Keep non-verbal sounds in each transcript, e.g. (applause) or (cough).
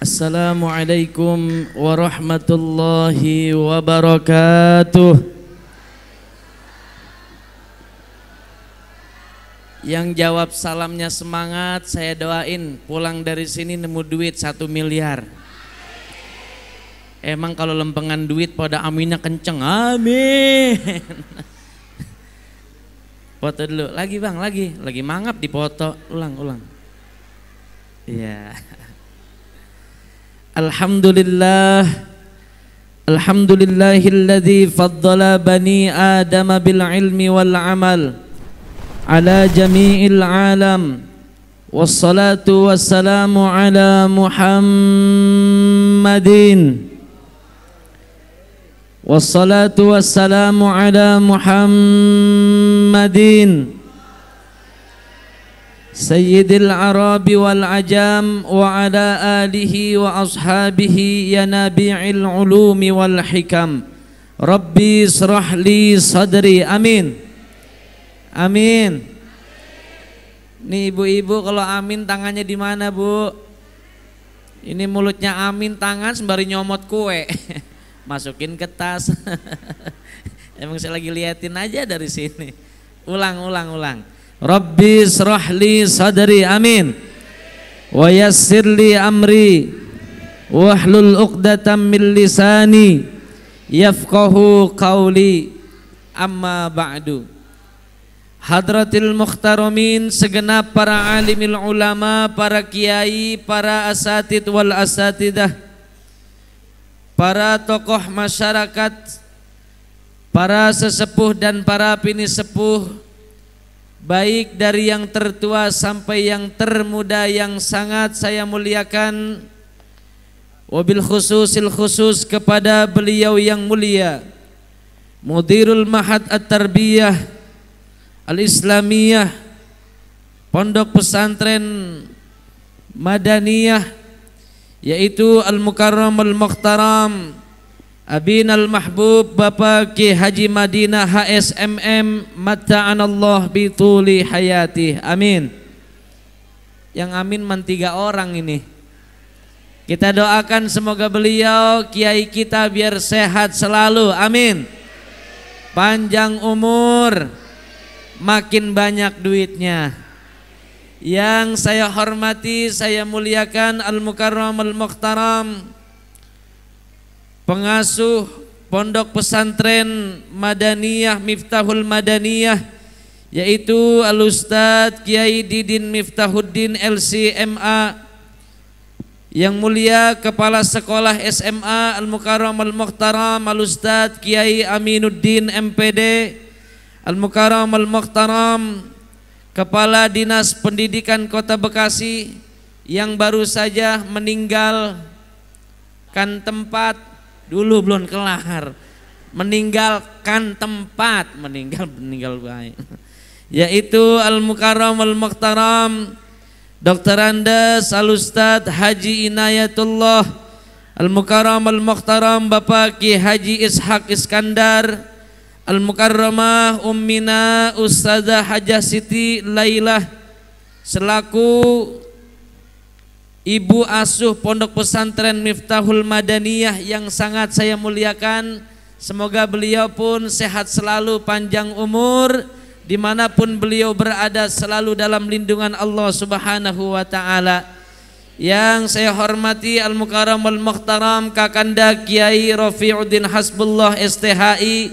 Assalamualaikum warahmatullahi wabarakatuh Yang jawab salamnya semangat Saya doain pulang dari sini nemu duit satu miliar Emang kalau lempengan duit pada aminnya kenceng Amin Foto dulu, lagi bang, lagi Lagi mangap di foto ulang, ulang Iya yeah. الحمد لله الحمد لله الذي فضل بني آدم بالعلم والعمل على جميع العالم والصلاة والسلام على محمد والصلاة والسلام على محمد Sayyidil Arabi wal Ajam wa ala alihi wa ashabihi yanabi'il ulumi wal hikam Rabbi israh li sadri amin amin Nih ibu-ibu kalau amin tangannya di mana bu? Ini mulutnya amin tangan sembari nyomot kue (laughs) Masukin ke tas (laughs) Emang saya lagi liatin aja dari sini Ulang ulang ulang Rabbi srahli sadri amin wa yassirli amri wahlul uqdatan min lisani yafqahu qawli amma ba'du Hadratil Muhtaramin, segenap para alimil ulama, para kiai, para asatid wal asatidah, para tokoh masyarakat, para sesepuh dan para pini sepuh, baik dari yang tertua sampai yang termuda yang sangat saya muliakan wabil khususil khusus kepada beliau yang mulia Mudirul Mahat At-Tarbiyah Al-Islamiyah Pondok Pesantren Madaniyah yaitu Al-Mukarram Al-Mukhtaram Abinal Mahbub Bapak Ki Haji Madinah HSMM Mata'anallah bituli hayati Amin Yang amin man tiga orang ini Kita doakan semoga beliau Kiai kita biar sehat selalu Amin Panjang umur Makin banyak duitnya Yang saya hormati Saya muliakan Al-Mukarram Al-Mukhtaram pengasuh pondok pesantren Madaniyah Miftahul Madaniyah yaitu Al-Ustaz Kiai Didin Miftahuddin LCMA yang mulia Kepala Sekolah SMA Al-Mukarram Al-Mukhtaram Al-Ustaz Kiai Aminuddin MPD Al-Mukarram Al-Mukhtaram Kepala Dinas Pendidikan Kota Bekasi yang baru saja meninggalkan tempat dulu belum kelar meninggalkan tempat meninggal meninggal baik (laughs) yaitu al mukarram al muhtaram Dr. Andes al Ustad Haji Inayatullah al mukarram al muhtaram Bapak Ki Haji Ishak Iskandar al mukarramah ummina Ustazah Hajah Siti Lailah selaku ibu asuh pondok pesantren Miftahul Madaniyah yang sangat saya muliakan. Semoga beliau pun sehat selalu panjang umur dimanapun beliau berada selalu dalam lindungan Allah Subhanahu wa taala. Yang saya hormati Al Mukarram Al Muhtaram Kakanda Kiai Rafiuddin Hasbullah STHI,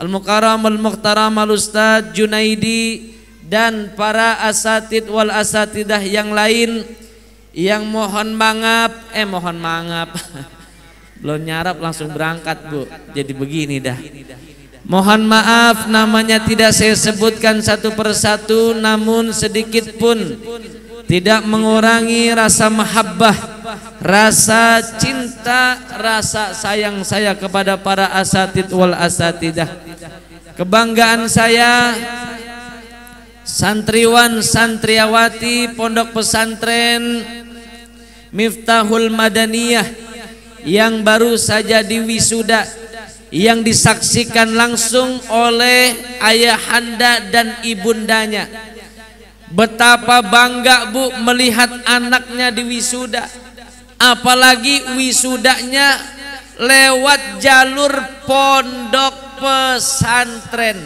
Al Mukarram Al Muhtaram Al Ustaz Junaidi dan para asatid wal asatidah yang lain. Yang mohon mangap, eh mohon mangap. (laughs) Belum nyarap langsung berangkat bu. Jadi begini dah. Mohon maaf namanya tidak saya sebutkan satu persatu namun sedikit pun tidak mengurangi rasa mahabbah, rasa cinta, rasa sayang saya kepada para asatid wal asatidah. Kebanggaan saya santriwan santriawati pondok pesantren Miftahul Madaniyah yang baru saja diwisuda yang disaksikan langsung oleh ayahanda dan ibundanya betapa bangga bu melihat anaknya diwisuda apalagi wisudanya lewat jalur pondok pesantren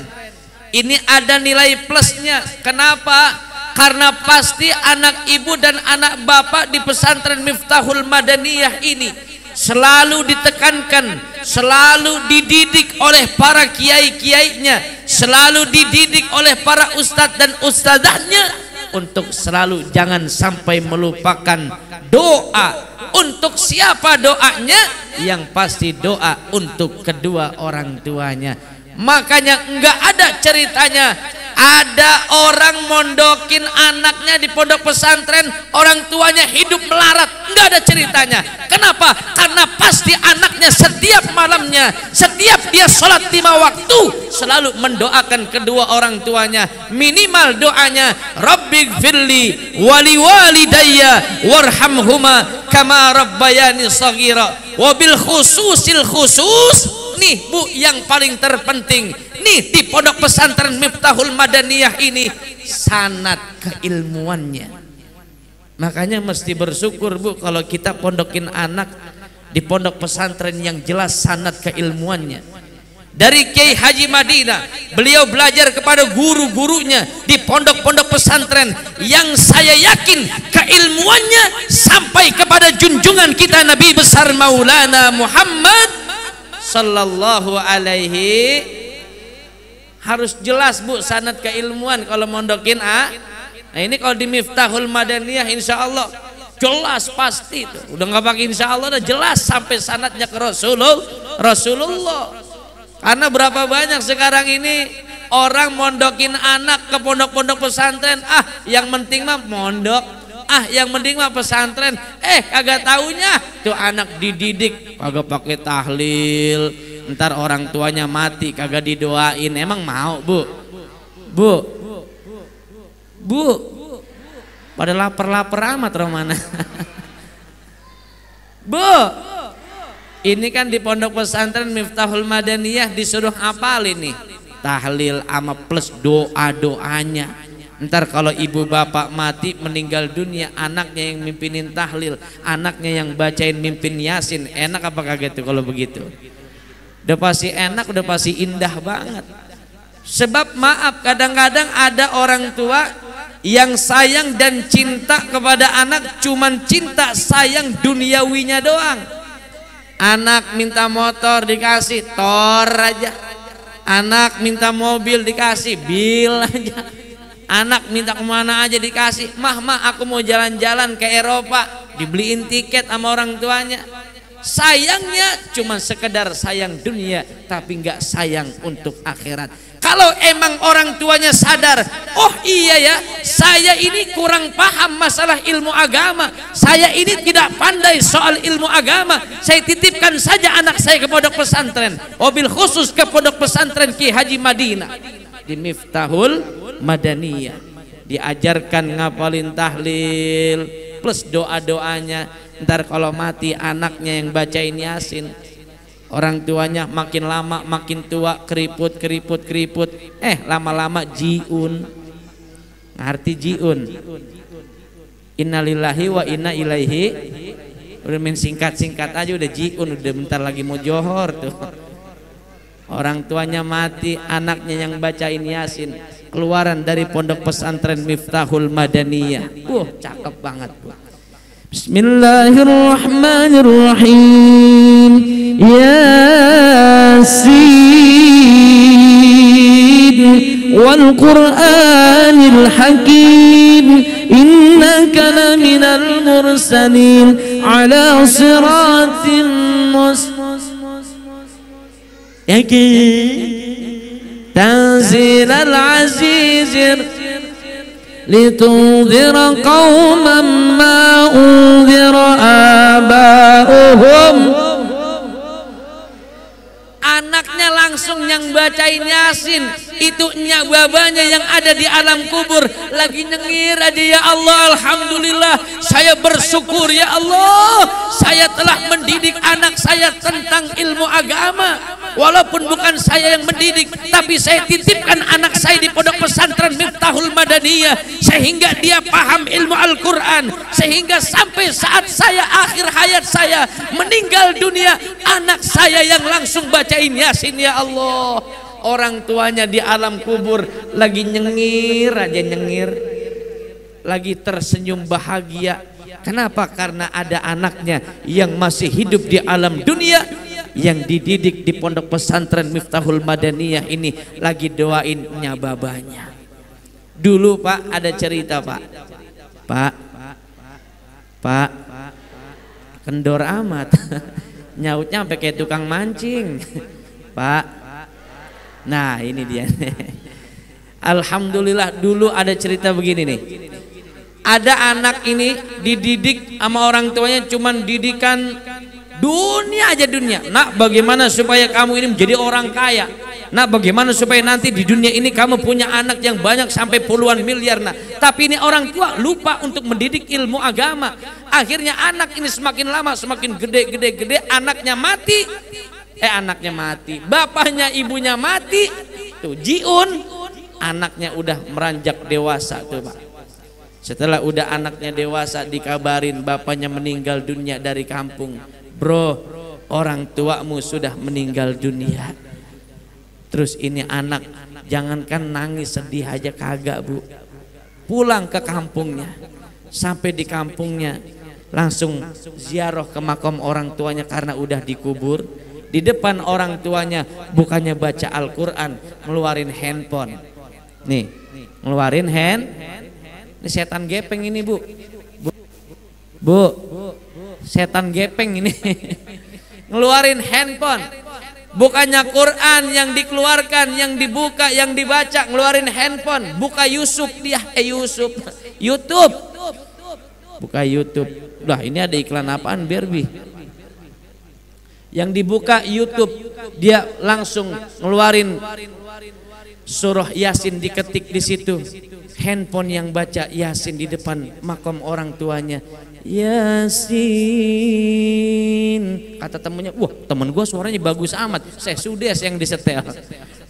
ini ada nilai plusnya kenapa karena pasti anak ibu dan anak bapak di pesantren Miftahul Madaniyah ini selalu ditekankan, selalu dididik oleh para kiai-kiainya, selalu dididik oleh para ustadz dan ustadzahnya untuk selalu jangan sampai melupakan doa untuk siapa doanya yang pasti doa untuk kedua orang tuanya makanya enggak ada ceritanya ada orang mondokin anaknya di pondok pesantren orang tuanya hidup melarat nggak ada ceritanya kenapa karena pasti anaknya setiap malamnya setiap dia sholat lima waktu selalu mendoakan kedua orang tuanya minimal doanya Rabbi firli wali walidayya warhamhuma kama rabbayani sagira wabil khususil khusus nih bu yang paling terpenting nih di pondok pesantren Miftahul Madaniyah ini sanat keilmuannya makanya mesti bersyukur bu kalau kita pondokin anak di pondok pesantren yang jelas sanat keilmuannya dari Kiai Haji Madinah beliau belajar kepada guru-gurunya di pondok-pondok pesantren yang saya yakin keilmuannya sampai kepada junjungan kita Nabi besar Maulana Muhammad sallallahu alaihi harus jelas Bu sanat keilmuan kalau mondokin A. Nah ini kalau di Miftahul Madaniyah insya Allah jelas pasti itu. Udah nggak pakai insya Allah udah jelas sampai sanatnya ke Rasulullah Rasulullah. Karena berapa banyak sekarang ini orang mondokin anak ke pondok-pondok pesantren ah yang penting mah mondok ah yang mending mah pesantren eh kagak taunya tuh anak dididik kagak pakai tahlil ntar orang tuanya mati kagak didoain emang mau bu bu bu pada lapar-lapar amat romana (laughs) bu ini kan di pondok pesantren Miftahul Madaniyah disuruh apal ini tahlil ama plus doa-doanya Ntar kalau ibu bapak mati meninggal dunia anaknya yang mimpinin tahlil, anaknya yang bacain mimpin yasin. Enak apa kaget tuh kalau begitu? Udah pasti enak, udah pasti indah banget. Sebab maaf kadang-kadang ada orang tua yang sayang dan cinta kepada anak cuman cinta sayang duniawinya doang. Anak minta motor dikasih tor aja. Anak minta mobil dikasih bil aja anak minta kemana aja dikasih mah mah aku mau jalan-jalan ke Eropa dibeliin tiket sama orang tuanya sayangnya cuma sekedar sayang dunia tapi nggak sayang untuk akhirat kalau emang orang tuanya sadar oh iya ya saya ini kurang paham masalah ilmu agama saya ini tidak pandai soal ilmu agama saya titipkan saja anak saya ke pondok pesantren mobil khusus ke pondok pesantren Ki Haji Madinah di Miftahul Madaniyah diajarkan ngapalin tahlil plus doa-doanya ntar kalau mati anaknya yang bacain yasin orang tuanya makin lama makin tua keriput keriput keriput eh lama-lama jiun arti jiun innalillahi wa inna ilaihi udah singkat-singkat aja udah jiun udah bentar lagi mau johor tuh orang tuanya mati anaknya yang bacain yasin keluaran dari pondok pesantren Miftahul Madaniyah. Wah, cakep banget. Bismillahirrahmanirrahim. Yasin wal Qur'anil Hakim innaka laminal mursalin ala siratin mustaqim. Yakin. تنزيل العزيز لتنذر قوما ما أنذر آباؤهم langsung yang bacain Yasin itu nya babanya yang ada di alam kubur lagi nyengir aja ya Allah Alhamdulillah saya bersyukur ya Allah saya telah mendidik anak saya tentang ilmu agama walaupun bukan saya yang mendidik tapi saya titipkan anak saya di pondok pesantren Miftahul Madaniyah sehingga dia paham ilmu Al-Quran sehingga sampai saat saya akhir hayat saya meninggal dunia anak saya yang langsung bacain Yasin ya Allah orang tuanya di alam kubur lagi nyengir aja nyengir lagi tersenyum bahagia kenapa karena ada anaknya yang masih hidup di alam dunia yang dididik di pondok pesantren Miftahul Madaniyah ini lagi doain nyababanya dulu pak ada cerita pak pak pak kendor amat (laughs) nyautnya sampai kayak tukang mancing (laughs) Pak. Nah, ini dia. Alhamdulillah dulu ada cerita begini nih. Ada anak ini dididik sama orang tuanya cuman didikan dunia aja dunia. Nak bagaimana supaya kamu ini menjadi orang kaya? Nah bagaimana supaya nanti di dunia ini kamu punya anak yang banyak sampai puluhan miliar nah tapi ini orang tua lupa untuk mendidik ilmu agama akhirnya anak ini semakin lama semakin gede gede gede anaknya mati eh anaknya mati. Bapaknya ibunya mati. Tuh Jiun anaknya udah meranjak dewasa tuh Pak. Setelah udah anaknya dewasa dikabarin bapaknya meninggal dunia dari kampung. Bro, orang tuamu sudah meninggal dunia. Terus ini anak jangankan nangis sedih aja kagak, Bu. Pulang ke kampungnya. Sampai di kampungnya langsung ziarah ke makam orang tuanya karena udah dikubur di depan orang tuanya bukannya baca Al-Qur'an, ngeluarin handphone. Nih, ngeluarin hand. Ini setan gepeng ini, Bu. Bu. Bu. Setan gepeng ini. (laughs) ngeluarin handphone. Bukannya Quran yang dikeluarkan, yang dibuka, yang dibaca, ngeluarin handphone. Buka Yusuf dia, eh Yusuf, (laughs) YouTube. Buka YouTube. Lah ini ada iklan apaan Berbi? yang dibuka YouTube dia langsung ngeluarin surah Yasin diketik di situ. Handphone yang baca Yasin di depan makom orang tuanya. Yasin. Kata temennya, wah temen gue suaranya bagus amat. Saya sudah yang disetel.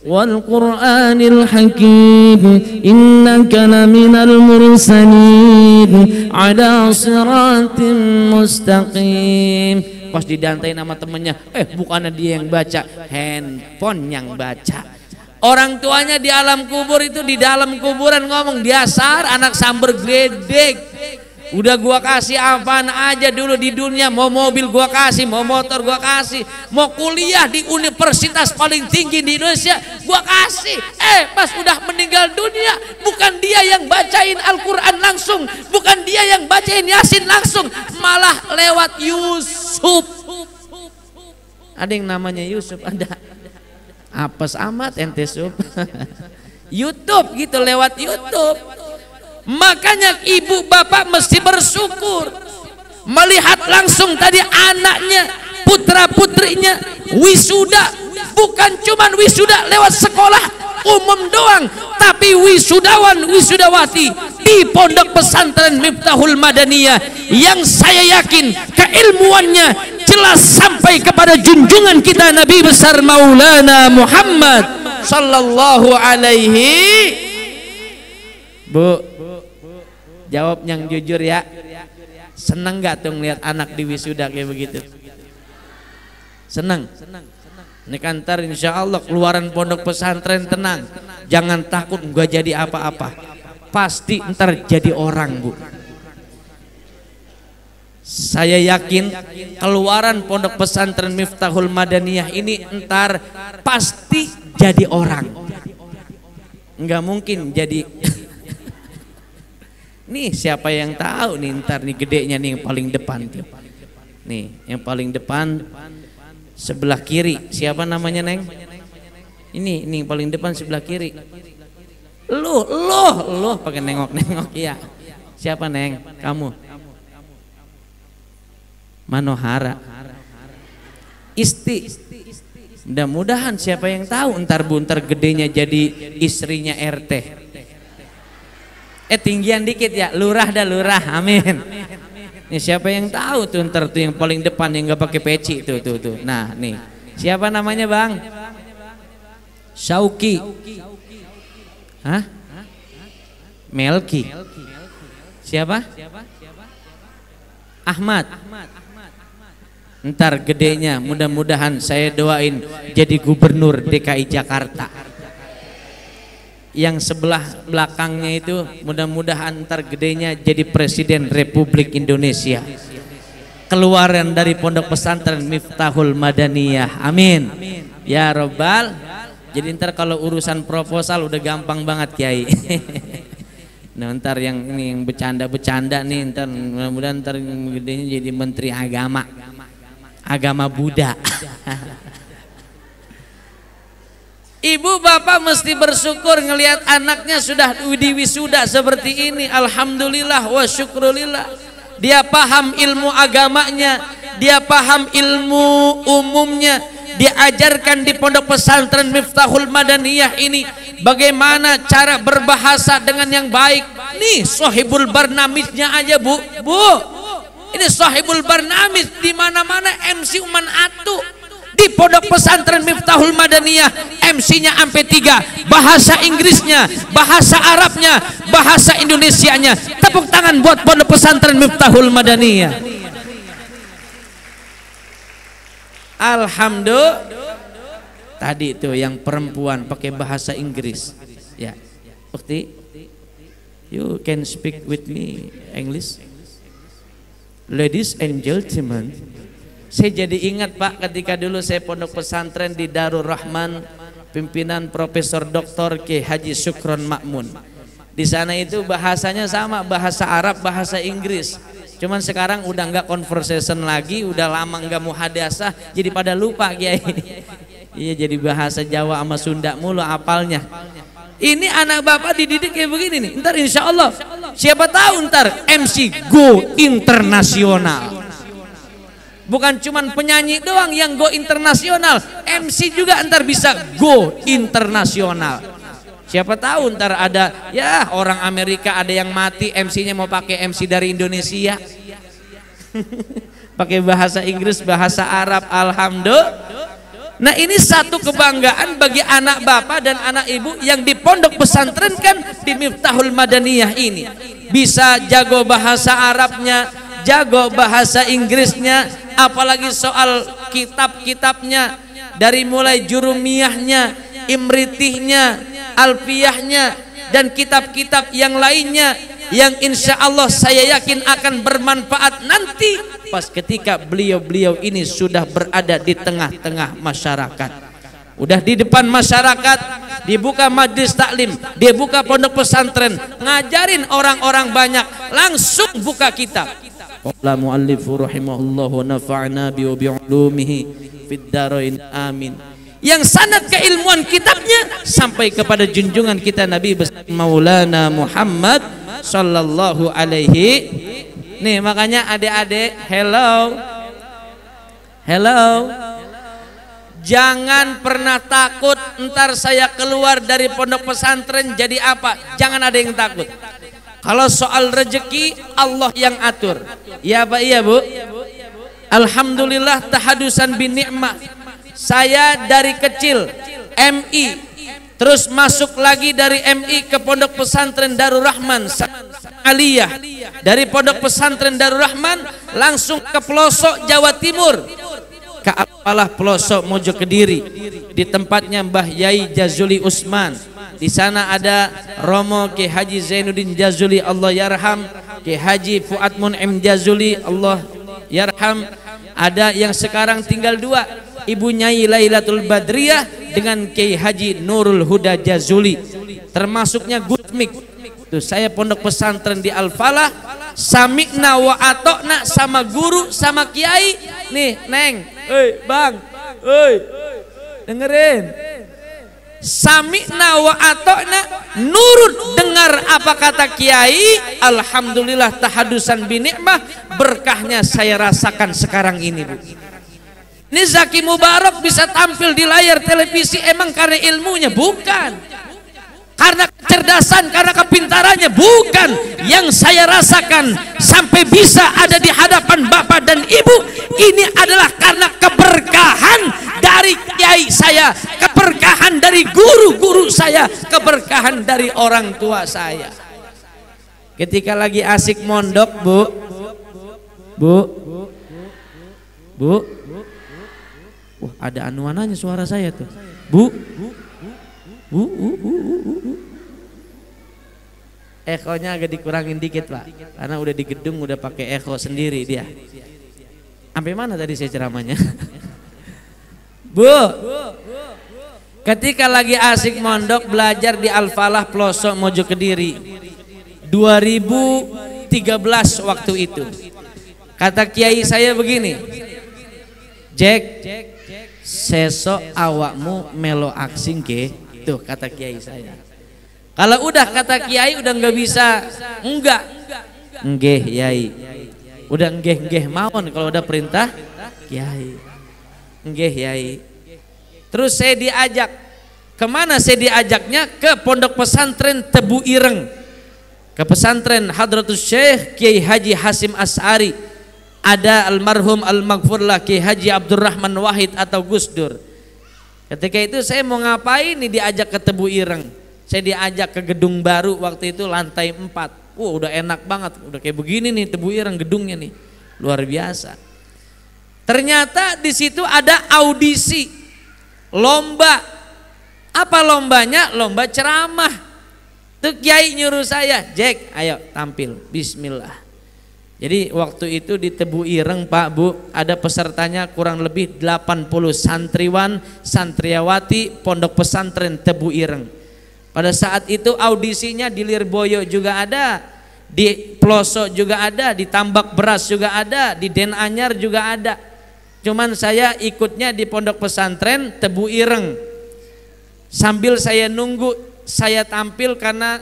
Wal Qur'anil Hakim innaka laminal mursalin ala siratin mustaqim pas didantai nama temennya eh bukannya dia yang baca handphone yang baca Orang tuanya di alam kubur itu di dalam kuburan ngomong sar anak samber gledek. Udah gua kasih apaan aja dulu di dunia, mau mobil gua kasih, mau motor gua kasih, mau kuliah di universitas paling tinggi di Indonesia gua kasih. Eh, pas udah meninggal dunia, bukan dia yang bacain Al-Qur'an langsung, bukan dia yang bacain Yasin langsung, malah lewat Yusuf. Ada yang namanya Yusuf, ada. Apes amat ente Yusuf. (laughs) YouTube gitu lewat YouTube. Makanya ibu bapak mesti bersyukur melihat langsung tadi anaknya, putra-putrinya wisuda, bukan cuma wisuda lewat sekolah umum doang, tapi wisudawan wisudawati di pondok pesantren Miftahul Madaniyah yang saya yakin keilmuannya jelas sampai kepada junjungan kita Nabi besar Maulana Muhammad sallallahu alaihi Bu Jawab yang jujur ya. Seneng gak tuh ngeliat anak di wisuda kayak begitu? Seneng. Ini kan ntar insya Allah keluaran pondok pesantren tenang. Jangan takut gue jadi apa-apa. Pasti ntar jadi orang bu. Saya yakin keluaran pondok pesantren Miftahul Madaniyah ini ntar pasti jadi orang. Enggak mungkin jadi Nih siapa yang tahu nih ntar nih gedenya nih yang paling depan tuh. Nih yang paling depan sebelah kiri siapa namanya neng? Ini ini yang paling depan sebelah kiri. Lu lu lu pakai nengok nengok ya. Siapa neng? Kamu. Manohara. Isti. Mudah-mudahan siapa yang tahu ntar bunter gedenya jadi istrinya RT. Eh tinggian dikit ya, lurah dah lurah. Amin. Ini siapa yang tahu tuh ntar tuh yang paling depan yang nggak pakai peci tuh tuh tuh. Nah nih siapa namanya bang? Sauki. Hah? Melki. Siapa? Ahmad. Ntar gedenya mudah-mudahan saya doain jadi gubernur DKI Jakarta yang sebelah belakangnya itu mudah-mudahan ntar gedenya jadi presiden Republik Indonesia keluaran dari pondok pesantren Miftahul Madaniyah amin ya robbal jadi ntar kalau urusan proposal udah gampang banget kiai (laughs) nah ntar yang ini yang bercanda-bercanda nih ntar mudah-mudahan ntar gedenya jadi menteri agama agama Buddha (laughs) Ibu bapak mesti bersyukur ngelihat anaknya sudah diwisuda seperti ini. Alhamdulillah wa syukrulillah. Dia paham ilmu agamanya, dia paham ilmu umumnya, diajarkan di pondok pesantren Miftahul Madaniyah ini bagaimana cara berbahasa dengan yang baik. Nih sohibul barnamisnya aja bu, bu. Ini sohibul barnamis di mana-mana MC Uman Atu di pondok pesantren Miftahul Madaniyah MC-nya MP3 bahasa Inggrisnya bahasa Arabnya bahasa Indonesianya tepuk tangan buat pondok pesantren Miftahul Madaniyah Alhamdulillah tadi itu yang perempuan pakai bahasa Inggris ya bukti you can speak with me English ladies and gentlemen saya jadi ingat Pak ketika dulu saya pondok pesantren di Darul Rahman pimpinan Profesor Dr. KH Haji Sukron Makmun. Di sana itu bahasanya sama bahasa Arab, bahasa Inggris. Cuman sekarang udah nggak conversation lagi, udah lama nggak muhadasah, jadi pada lupa Kiai. Iya jadi bahasa Jawa sama Sunda mulu apalnya. Ini anak bapak dididik kayak begini nih. Ntar insya Allah siapa tahu ntar MC Go Internasional. Bukan cuman penyanyi doang yang go internasional, MC juga ntar bisa go internasional. Siapa tahu ntar ada ya orang Amerika ada yang mati MC-nya mau pakai MC dari Indonesia. (laughs) pakai bahasa Inggris, bahasa Arab, alhamdulillah. Nah ini satu kebanggaan bagi anak bapak dan anak ibu yang di pondok pesantren kan di Miftahul Madaniyah ini. Bisa jago bahasa Arabnya, jago bahasa Inggrisnya apalagi soal kitab-kitabnya dari mulai jurumiyahnya imritihnya alfiyahnya dan kitab-kitab yang lainnya yang insya Allah saya yakin akan bermanfaat nanti pas ketika beliau-beliau ini sudah berada di tengah-tengah masyarakat udah di depan masyarakat dibuka majlis taklim, dibuka pondok pesantren, ngajarin orang-orang banyak, langsung buka kitab. Qala muallifu rahimahullahu nafa'na bi bi'ulumihi fid darain amin. Yang sanad keilmuan kitabnya sampai kepada junjungan kita Nabi besar Maulana Muhammad sallallahu alaihi Nih makanya adik-adik hello. Hello. Jangan pernah takut ntar saya keluar dari pondok pesantren jadi apa. Jangan ada yang takut. Kalau soal rezeki Allah yang atur. Ya Pak iya Bu. Alhamdulillah tahadusan bin nikmah. Saya dari kecil MI terus masuk lagi dari MI ke Pondok Pesantren Darul Rahman Aliyah dari Pondok Pesantren Darul Rahman langsung ke pelosok Jawa Timur ke apalah pelosok Mojo di tempatnya Mbah Yai Jazuli Usman di sana ada Romo Ki Haji Zainuddin Jazuli Allah yarham, Ki Haji Fuad Mun'im Jazuli Allah yarham. Ada yang sekarang tinggal dua, Ibu Nyai Lailatul Badriyah dengan Ki Haji Nurul Huda Jazuli. Termasuknya Gutmik. Tuh saya pondok pesantren di Al Falah Samikna wa atokna sama guru sama kiai nih neng, hei bang, hei dengerin Sami'na wa atokna nurut dengar apa kata kiai alhamdulillah tahadusan binikmah berkahnya saya rasakan sekarang ini Bu. Ini Zaki Mubarak bisa tampil di layar televisi emang karena ilmunya bukan karena kecerdasan, karena kepintarannya bukan yang saya rasakan sampai bisa ada di hadapan bapak dan ibu ini adalah karena keberkahan dari kiai saya keberkahan dari guru-guru saya keberkahan dari orang tua saya ketika lagi asik mondok bu bu bu bu, wah ada anuananya suara saya tuh bu Uh uh uh, uh, uh, uh, Ekonya agak dikurangin dikit pak, karena udah di gedung udah pakai echo sendiri dia. Sampai mana tadi saya ceramahnya? (laughs) Bu, ketika lagi asik mondok belajar di Al-Falah Pelosok Mojo Kediri 2013 waktu itu. Kata kiai saya begini, Jack, sesok awakmu melo aksing ke Tuh gitu, kata kiai saya. Kalau udah kata kiai udah nggak bisa, enggak. enggak kiai. Udah enggak enggak mawon kalau udah perintah kiai. enggak kiai. Terus saya diajak kemana saya diajaknya ke pondok pesantren Tebu Ireng ke pesantren Hadratus Syekh Kiai Haji Hasim As'ari ada almarhum al Kiai Haji Abdurrahman Wahid atau Gus Dur Ketika itu saya mau ngapain nih diajak ke Tebu Ireng. Saya diajak ke gedung baru waktu itu lantai 4. Wah udah enak banget, udah kayak begini nih Tebu Ireng gedungnya nih. Luar biasa. Ternyata di situ ada audisi, lomba. Apa lombanya? Lomba ceramah. Tuh kiai nyuruh saya, Jack ayo tampil, bismillah. Jadi waktu itu di Tebu Ireng Pak Bu ada pesertanya kurang lebih 80 santriwan, santriawati pondok pesantren Tebu Ireng. Pada saat itu audisinya di Lirboyo juga ada, di Pelosok juga ada, di Tambak Beras juga ada, di Denanyar juga ada. Cuman saya ikutnya di pondok pesantren Tebu Ireng. Sambil saya nunggu saya tampil karena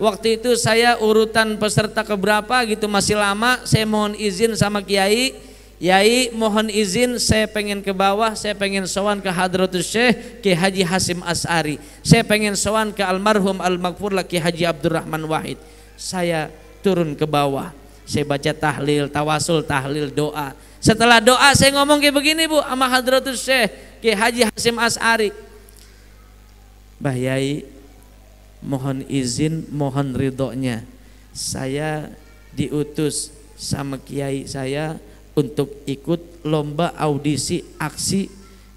Waktu itu saya urutan peserta keberapa gitu masih lama. Saya mohon izin sama kiai. Yai mohon izin saya pengen ke bawah, saya pengen sowan ke Hadratus Syekh Ki Haji Hasim As'ari. Saya pengen sowan ke almarhum almaghfur Ki Haji Abdurrahman Wahid. Saya turun ke bawah. Saya baca tahlil, tawasul, tahlil, doa. Setelah doa saya ngomong kayak begini Bu sama Hadratus Syekh Ki Haji Hasim As'ari. Bah Yai, mohon izin, mohon ridhonya. Saya diutus sama kiai saya untuk ikut lomba audisi aksi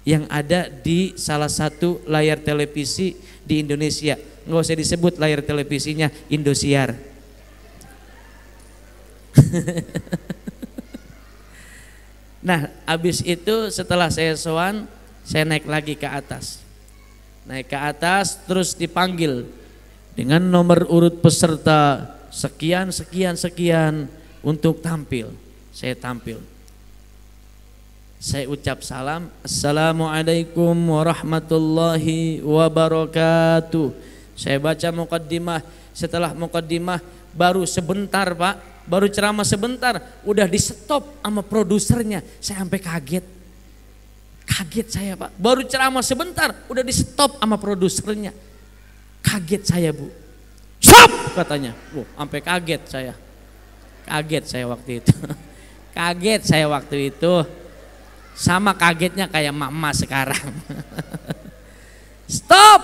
yang ada di salah satu layar televisi di Indonesia. Nggak usah disebut layar televisinya Indosiar. (laughs) nah, abis itu setelah saya soan, saya naik lagi ke atas. Naik ke atas terus dipanggil dengan nomor urut peserta sekian sekian sekian untuk tampil. Saya tampil. Saya ucap salam, Assalamualaikum warahmatullahi wabarakatuh. Saya baca mukaddimah, setelah mukaddimah baru sebentar pak, baru ceramah sebentar, udah di stop sama produsernya. Saya sampai kaget. Kaget saya pak, baru ceramah sebentar, udah di stop sama produsernya Kaget saya bu. Sop katanya. bu, sampai kaget saya. Kaget saya waktu itu. (laughs) Kaget saya waktu itu. Sama kagetnya kayak mama sekarang. (laughs) Stop.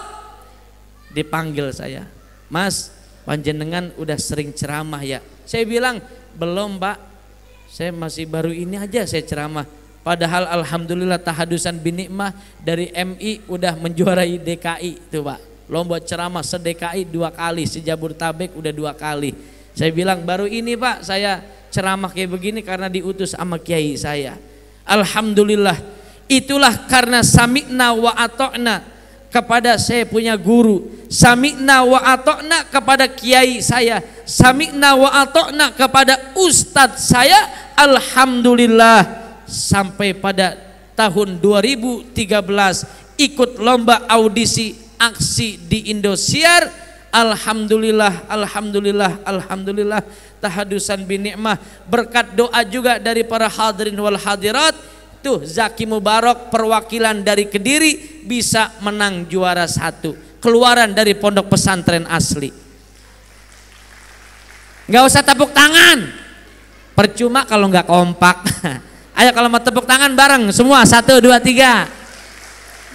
Dipanggil saya. Mas, panjenengan udah sering ceramah ya. Saya bilang, belum pak. Saya masih baru ini aja saya ceramah. Padahal alhamdulillah tahadusan binikmah dari MI udah menjuarai DKI tuh Pak lomba ceramah sedekai dua kali, sejabur tabek udah dua kali. Saya bilang baru ini pak saya ceramah kayak begini karena diutus sama kiai saya. Alhamdulillah itulah karena samikna wa atokna kepada saya punya guru samikna wa atokna kepada kiai saya samikna wa atokna kepada ustadz saya Alhamdulillah sampai pada tahun 2013 ikut lomba audisi aksi di Indosiar Alhamdulillah, Alhamdulillah, Alhamdulillah Tahadusan bin Berkat doa juga dari para hadirin wal hadirat Tuh Zaki Mubarak perwakilan dari Kediri Bisa menang juara satu Keluaran dari pondok pesantren asli Gak usah tepuk tangan Percuma kalau nggak kompak (laughs) Ayo kalau mau tepuk tangan bareng semua Satu, dua, tiga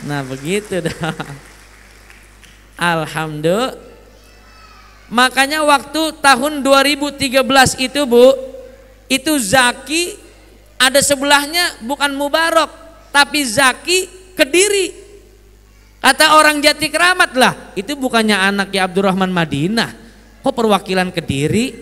Nah begitu dah Alhamdulillah. Makanya waktu tahun 2013 itu Bu, itu Zaki ada sebelahnya bukan Mubarok, tapi Zaki Kediri. Kata orang jati keramat lah, itu bukannya anaknya Abdurrahman Madinah. Kok perwakilan Kediri?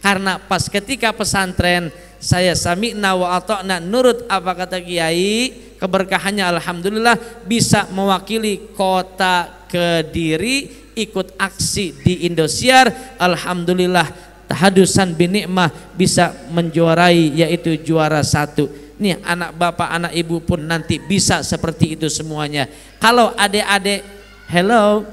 Karena pas ketika pesantren saya sami'na wa nak nurut apa kata kiai keberkahannya alhamdulillah bisa mewakili kota Kediri ikut aksi di Indosiar alhamdulillah tahadusan binikmah bisa menjuarai yaitu juara satu nih anak bapak anak ibu pun nanti bisa seperti itu semuanya kalau adik-adik hello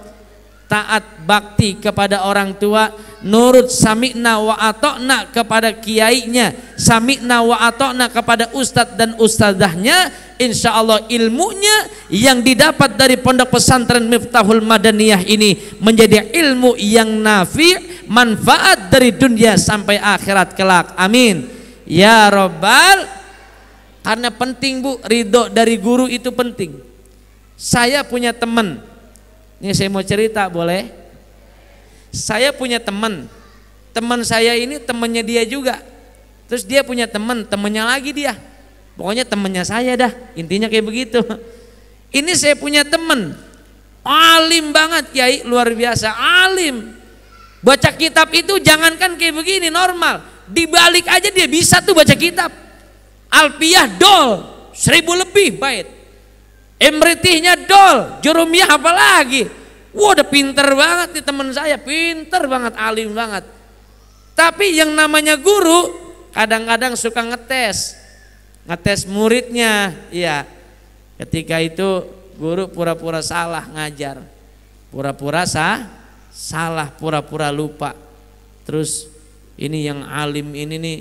taat bakti kepada orang tua nurut samikna wa atokna kepada kiainya samikna wa atokna kepada ustadz dan ustadzahnya insya Allah ilmunya yang didapat dari pondok pesantren Miftahul Madaniyah ini menjadi ilmu yang nafi manfaat dari dunia sampai akhirat kelak amin ya robbal karena penting bu ridho dari guru itu penting saya punya teman ini saya mau cerita boleh? Saya punya teman. Teman saya ini temannya dia juga. Terus dia punya teman, temannya lagi dia. Pokoknya temannya saya dah. Intinya kayak begitu. Ini saya punya teman. Alim banget Kiai, luar biasa. Alim. Baca kitab itu jangankan kayak begini normal. Dibalik aja dia bisa tuh baca kitab. Alpiah dol, seribu lebih bait. Emritihnya dol, jurumiah apa lagi? Wah udah pinter banget nih teman saya, pinter banget, alim banget. Tapi yang namanya guru kadang-kadang suka ngetes, ngetes muridnya, ya. Ketika itu guru pura-pura salah ngajar, pura-pura sah, salah, pura-pura lupa. Terus ini yang alim ini nih,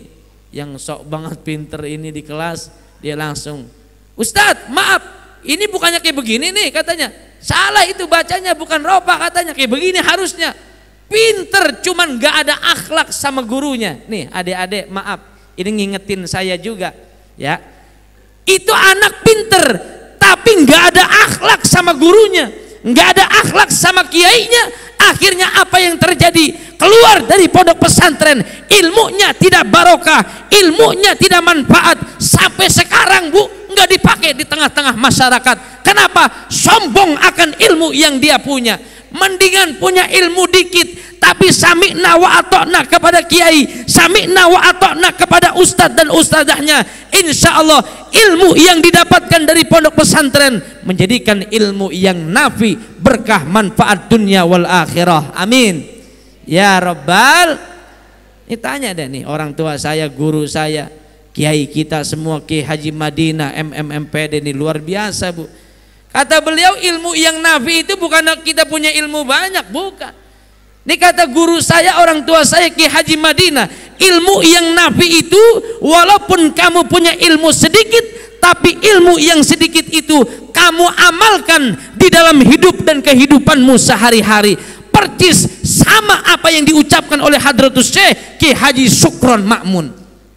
yang sok banget pinter ini di kelas, dia langsung, Ustadz maaf ini bukannya kayak begini nih katanya salah itu bacanya bukan ropa katanya kayak begini harusnya pinter cuman gak ada akhlak sama gurunya nih adik-adik maaf ini ngingetin saya juga ya itu anak pinter tapi gak ada akhlak sama gurunya gak ada akhlak sama kiainya akhirnya apa yang terjadi keluar dari pondok pesantren ilmunya tidak barokah ilmunya tidak manfaat sampai sekarang bu nggak dipakai di tengah-tengah masyarakat. Kenapa? Sombong akan ilmu yang dia punya. Mendingan punya ilmu dikit, tapi sami'na atau nak kepada kiai, sami'na atau nak kepada ustadz dan ustadzahnya. Insya Allah ilmu yang didapatkan dari pondok pesantren menjadikan ilmu yang nafi berkah manfaat dunia wal akhirah. Amin. Ya Rabbal. Ini tanya deh nih orang tua saya, guru saya, kiai kita semua Kiai Haji Madinah MMMPD ini luar biasa bu kata beliau ilmu yang nafi itu bukan kita punya ilmu banyak bukan ini kata guru saya orang tua saya Kiai Haji Madinah ilmu yang nafi itu walaupun kamu punya ilmu sedikit tapi ilmu yang sedikit itu kamu amalkan di dalam hidup dan kehidupanmu sehari-hari percis sama apa yang diucapkan oleh Hadratus Syekh Ki Haji Sukron Makmun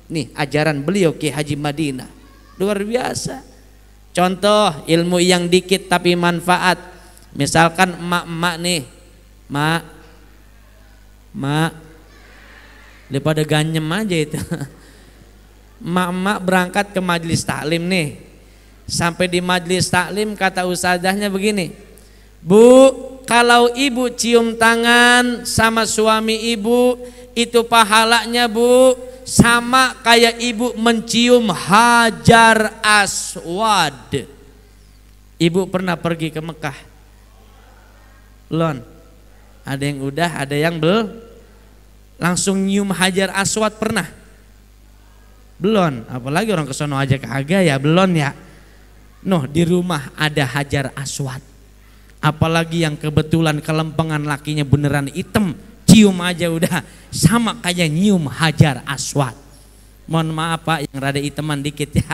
Nih ajaran beliau Ki Haji Madinah. Luar biasa. Contoh ilmu yang dikit tapi manfaat. Misalkan emak-emak nih, emak emak daripada ganyem aja itu. (laughs) Emak-emak berangkat ke majelis taklim nih. Sampai di majelis taklim kata usadahnya begini, Bu, kalau ibu cium tangan sama suami ibu, itu pahalanya bu sama kayak ibu mencium Hajar Aswad. Ibu pernah pergi ke Mekah. Lon, ada yang udah, ada yang belum. Langsung nyium Hajar Aswad pernah? Belum, apalagi orang kesono aja ke aga ya, belum ya. Noh, di rumah ada Hajar Aswad. Apalagi yang kebetulan kelempengan lakinya beneran hitam cium aja udah sama kayak nyium hajar aswad mohon maaf pak yang rada iteman dikit ya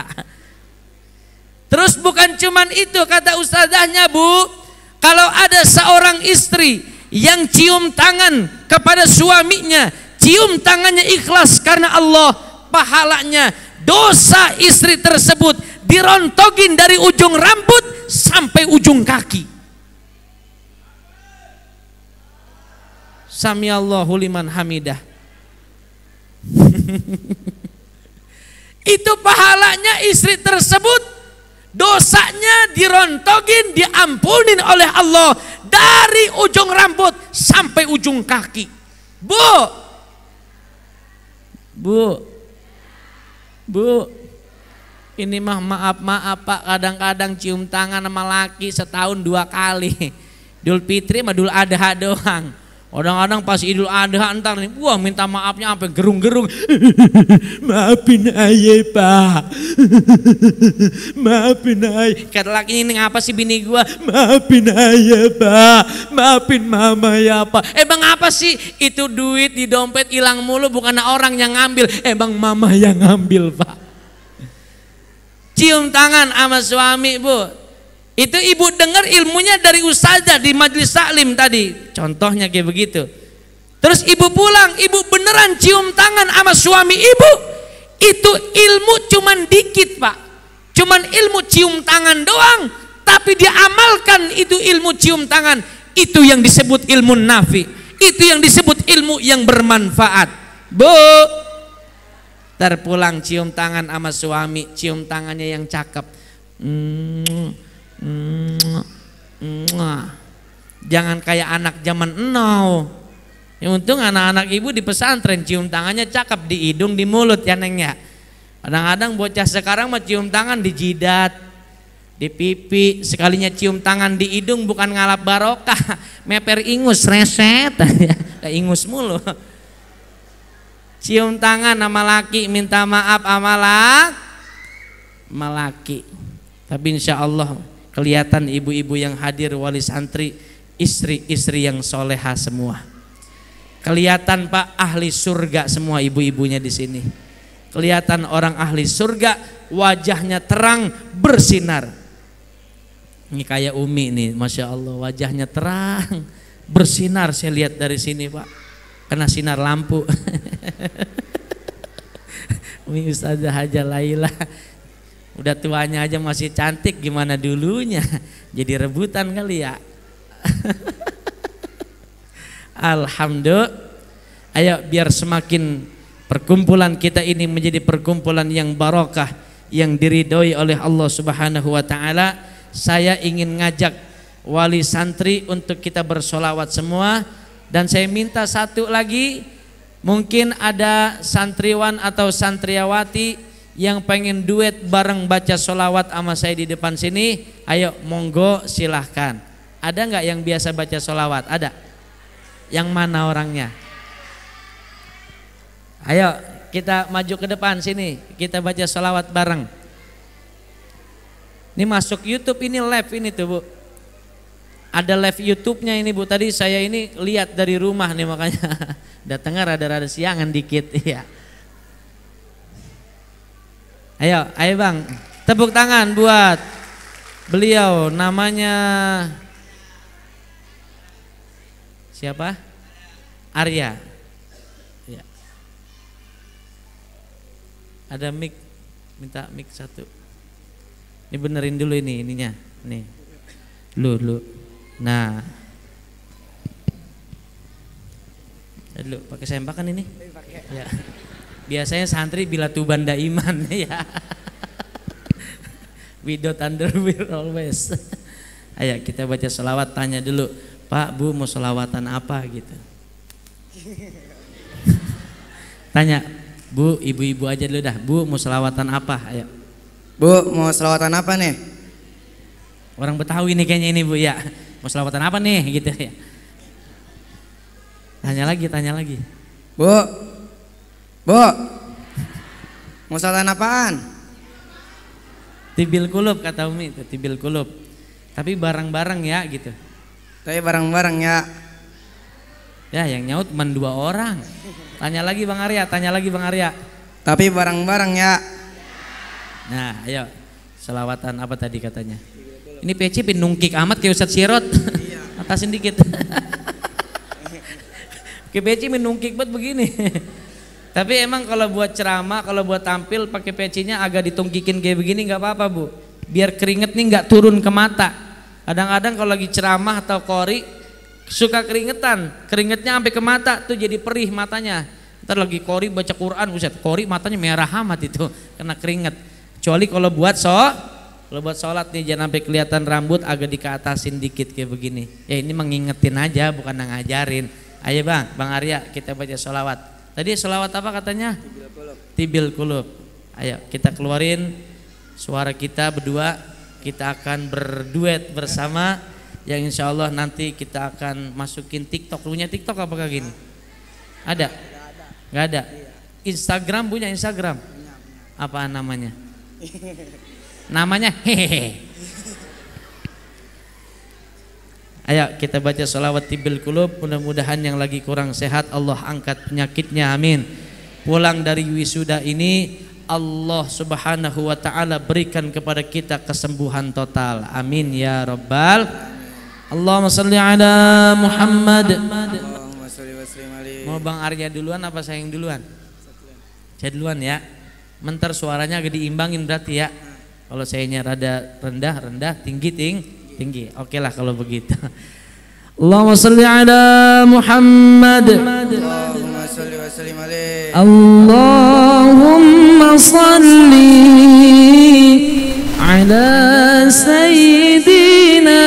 terus bukan cuman itu kata ustazahnya bu kalau ada seorang istri yang cium tangan kepada suaminya cium tangannya ikhlas karena Allah pahalanya dosa istri tersebut dirontogin dari ujung rambut sampai ujung kaki Samiallahu liman hamidah. (laughs) Itu pahalanya istri tersebut dosanya dirontogin, diampunin oleh Allah dari ujung rambut sampai ujung kaki. Bu. Bu. Bu. Ini mah maaf maaf Pak, kadang-kadang cium tangan sama laki setahun dua kali. (laughs) Dul Fitri sama Dul Adha doang. Kadang-kadang pas Idul Adha entar nih, wah minta maafnya sampai gerung-gerung. (laughs) Maafin aja pak, (laughs) maafin aja. Kata laki ini ngapa sih bini gua? Maafin aja pak, maafin mama ya pak. Eh bang apa sih? Itu duit di dompet hilang mulu bukan orang yang ngambil. Eh bang mama yang ngambil pak. Cium tangan sama suami bu, itu ibu dengar ilmunya dari ustazah di majlis salim tadi. Contohnya kayak begitu. Terus ibu pulang, ibu beneran cium tangan sama suami ibu. Itu ilmu cuman dikit, Pak. Cuman ilmu cium tangan doang, tapi dia amalkan itu ilmu cium tangan. Itu yang disebut ilmu nafi. Itu yang disebut ilmu yang bermanfaat. Bu, terpulang cium tangan sama suami, cium tangannya yang cakep. Hmm Jangan kayak anak zaman now. Yang untung anak-anak ibu di pesantren cium tangannya cakep di hidung, di mulut ya neng ya. Kadang-kadang bocah sekarang mau cium tangan di jidat, di pipi, sekalinya cium tangan di hidung bukan ngalap barokah, (laughs) meper ingus reset, (laughs) kayak ingus mulu. Cium tangan sama laki, minta maaf sama laki, malaki. Tapi insya Allah kelihatan ibu-ibu yang hadir wali santri istri-istri yang soleha semua kelihatan pak ahli surga semua ibu-ibunya di sini kelihatan orang ahli surga wajahnya terang bersinar ini kayak Umi nih Masya Allah wajahnya terang bersinar saya lihat dari sini pak kena sinar lampu (laughs) Umi Ustazah Haja Laila Udah tuanya aja masih cantik gimana dulunya. (laughs) Jadi rebutan kali ya. (laughs) Alhamdulillah. Ayo biar semakin perkumpulan kita ini menjadi perkumpulan yang barokah yang diridhoi oleh Allah Subhanahu wa taala. Saya ingin ngajak wali santri untuk kita bersolawat semua dan saya minta satu lagi mungkin ada santriwan atau santriawati yang pengen duet bareng baca solawat sama saya di depan sini, ayo monggo silahkan. Ada nggak yang biasa baca solawat? Ada. Yang mana orangnya? Ayo kita maju ke depan sini, kita baca solawat bareng. Ini masuk YouTube ini live ini tuh bu. Ada live YouTube-nya ini bu. Tadi saya ini lihat dari rumah nih makanya. (laughs) Datangnya ada rada siangan dikit (laughs) ya. Ayo, ayo bang, tepuk tangan buat beliau namanya siapa? Arya. Ya. Ada mic, minta mic satu. Ini benerin dulu ini ininya, nih. Lu, lu. Nah. Lalu pakai sembakan ini. Ya. Biasanya santri bila tuban da iman (laughs) ya. Widot underwear always. (laughs) Ayo kita baca selawat tanya dulu. Pak, Bu mau selawatan apa gitu. (laughs) Tanya, Bu, ibu-ibu aja dulu dah. Bu mau selawatan apa? Ayo. Bu, mau selawatan apa nih? Orang Betawi nih kayaknya ini Bu ya. Mau selawatan apa nih gitu ya. Tanya lagi, tanya lagi. Bu, Bu. Mau apaan? Tibil kulub kata Umi itu, tibil kulub. Tapi barang-barang ya gitu. Tapi barang-barang ya. Ya yang nyaut cuma dua orang. Tanya lagi Bang Arya, tanya lagi Bang Arya. Tapi barang-barang ya. Nah ayo, selawatan apa tadi katanya? Ini PC pinungkik amat kayak Ustadz Sirot. Iya. Atasin dikit. (laughs) Ke PC minungkik banget begini. Tapi emang kalau buat ceramah, kalau buat tampil pakai pecinya agak ditungkikin kayak begini nggak apa-apa bu. Biar keringet nih nggak turun ke mata. Kadang-kadang kalau lagi ceramah atau kori suka keringetan, keringetnya sampai ke mata tuh jadi perih matanya. Ntar lagi kori baca Quran, buset, kori matanya merah amat itu (laughs) kena keringet. Kecuali kalau buat so, kalau buat sholat nih jangan sampai kelihatan rambut agak dikeatasin dikit kayak begini. Ya ini mengingetin aja bukan ngajarin. Ayo bang, bang Arya kita baca sholawat. Tadi selawat apa katanya? Tibil kulub. Ayo kita keluarin suara kita berdua. Kita akan berduet bersama yang insya Allah nanti kita akan masukin TikTok. Punya TikTok apakah gini? Ada? Gak ada. Instagram punya Instagram. Apa namanya? Namanya hehehe. Ayo kita baca salawat tibil kulub Mudah-mudahan yang lagi kurang sehat Allah angkat penyakitnya amin Pulang dari wisuda ini Allah subhanahu wa ta'ala berikan kepada kita kesembuhan total Amin ya Rabbal Allahumma salli ala Muhammad Allahumma salli wa sallim Mau Bang Arya duluan apa saya yang duluan? Saya duluan ya Mentar suaranya agak diimbangin berarti ya nah. Kalau sayanya rada rendah, rendah, tinggi, tinggi tinggi oke okay lah kalau begitu (laughs) Allahumma salli ala Muhammad Allahumma salli wa sallim alaihi Allahumma salli ala sayyidina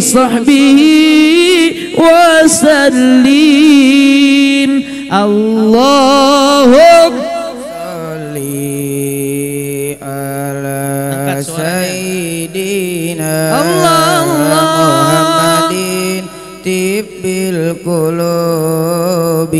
وصحبه وسلم اللهم صل على سيدنا محمد طب القلوب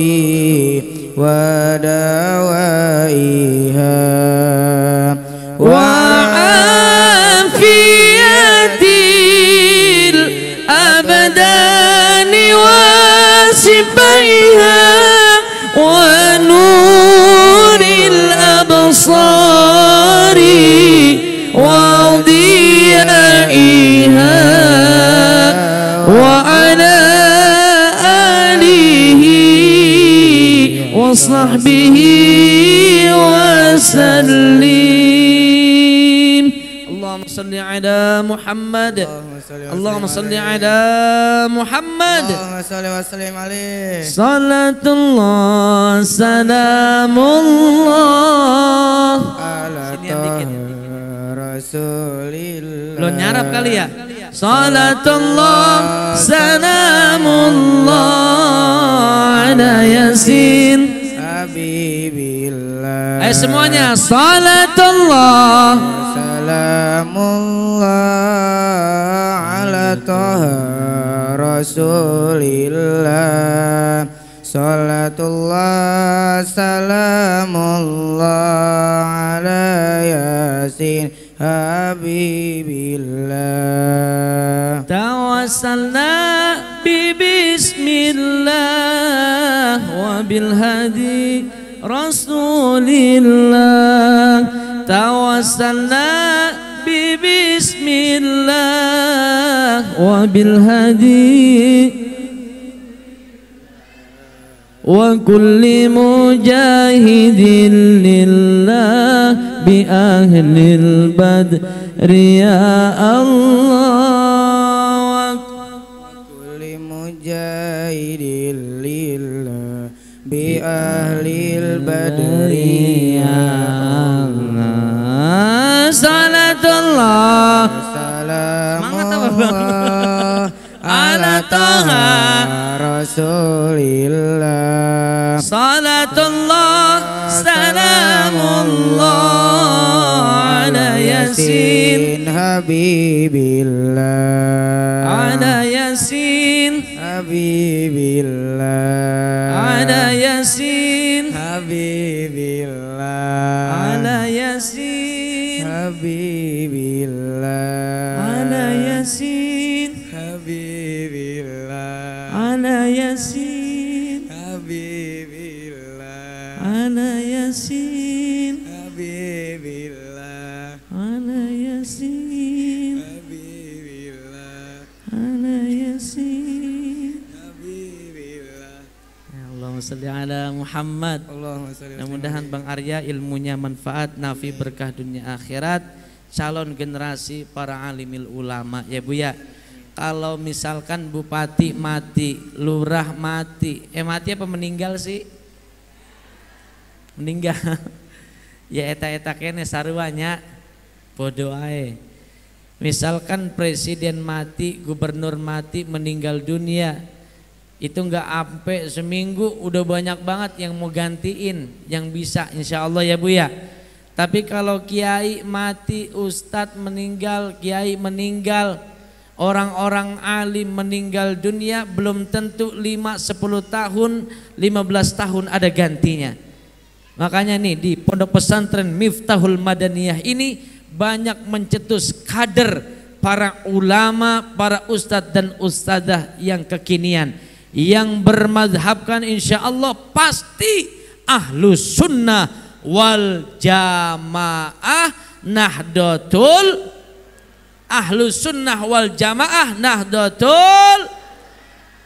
وصحبه وسلم اللهم صل على محمد اللهم صل على محمد اللهم صل وسلم عليه صلاة الله سلام الله على Rasulillah Lo nyarap kali ya Salatullah Salamullah Ala Yasin Ayo semuanya Salatullah Salamullah Ala toha Rasulillah Salatullah Salamullah Ala Yasin Habibillah Tawassalna wabil Wabilhadi Rasulillah tawassalna bismillah wa bil hadi wa kulli mujahidin lillah bi ahlil badri ya Allah wa kulli mujahidin lillah bi ahli badri ya Salatullah Salamullah Ala Taha Rasulillah Salatullah Salamullah Ala Yasin Habibillah Ala Yasin Habibillah Ana Yasin Habibillah Ana Yasin Habibillah Ana Yasin Habibillah Ana Yasin Habibillah ya Allahumma salli ala Muhammad Allahumma salli Mudah-mudahan Bang Arya ilmunya manfaat Nafi berkah dunia akhirat Calon generasi para alimil ulama Ya Bu ya kalau misalkan bupati mati, lurah mati, eh mati apa meninggal sih? Meninggal. (laughs) ya eta-eta kene sarwanya bodoh Misalkan presiden mati, gubernur mati, meninggal dunia, itu nggak ampe seminggu udah banyak banget yang mau gantiin yang bisa insya Allah ya bu ya tapi kalau kiai mati ustadz meninggal kiai meninggal Orang-orang alim meninggal dunia belum tentu 5, 10 tahun, 15 tahun ada gantinya. Makanya nih di Pondok Pesantren Miftahul Madaniyah ini banyak mencetus kader para ulama, para ustadz dan ustadzah yang kekinian yang bermadhabkan insya Allah pasti ahlu sunnah wal jamaah nahdotul ahlu sunnah wal jamaah nahdlatul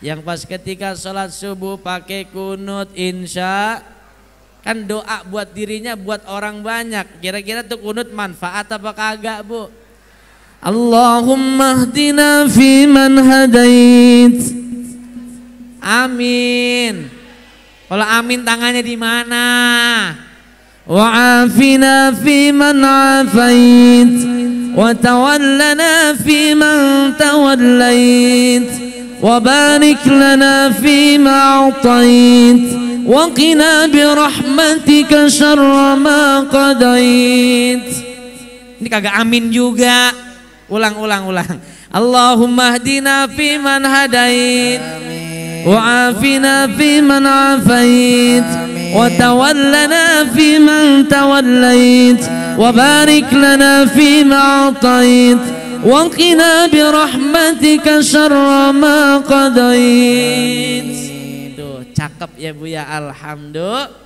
yang pas ketika sholat subuh pakai kunut insya kan doa buat dirinya buat orang banyak kira-kira tuh kunut manfaat apa kagak bu Allahumma hdina fi man hadait amin kalau amin tangannya di mana wa afina fi man afait وتولنا فيمن توليت وبارك لنا فيما أعطيت وقنا برحمتك شر ما قضيت Ini kagak amin juga Ulang, ulang, ulang Allahumma hdina fiman hadait Wa afina fiman afait وتولنا من توليت وبارك لنا فيما أعطيت وقنا برحمتك شر ما قضيت Tuh, cakep ya Bu ya Alhamdulillah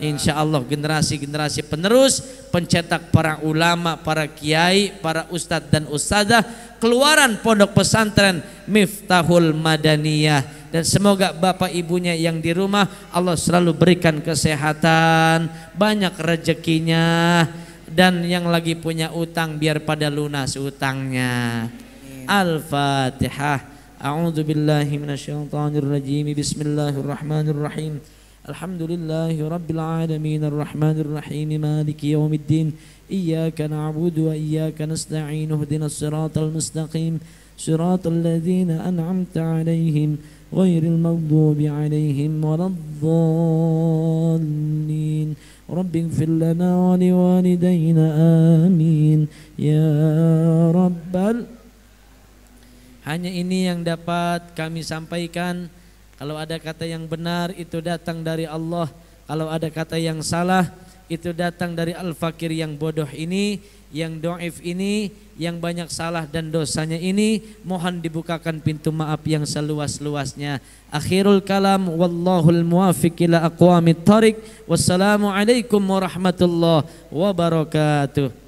Insya Allah generasi-generasi penerus, pencetak para ulama, para kiai, para ustadz dan ustadzah, keluaran pondok pesantren Miftahul Madaniyah dan semoga bapak ibunya yang di rumah Allah selalu berikan kesehatan, banyak rezekinya dan yang lagi punya utang biar pada lunas utangnya. Al-Fatihah. A'udhu billahi minasyaitanir rajim. Bismillahirrahmanirrahim. Alhamdulillahi rabbil alamin arrahmanir rahim maliki yaumiddin. إياك نعبد وإياك نستعين اهدنا الصراط المستقيم صراط الذين أنعمت عليهم غير المغضوب عليهم ولا الضالين رب اغفر لنا ولوالدينا آمين يا رب Hanya ini yang dapat kami sampaikan Kalau ada kata yang benar itu datang dari Allah Kalau ada kata yang salah itu datang dari al-fakir yang bodoh ini yang do'if ini, yang banyak salah dan dosanya ini, mohon dibukakan pintu maaf yang seluas-luasnya. Akhirul kalam, wallahul muwafiq ila aqwamit tariq, wassalamualaikum warahmatullahi wabarakatuh.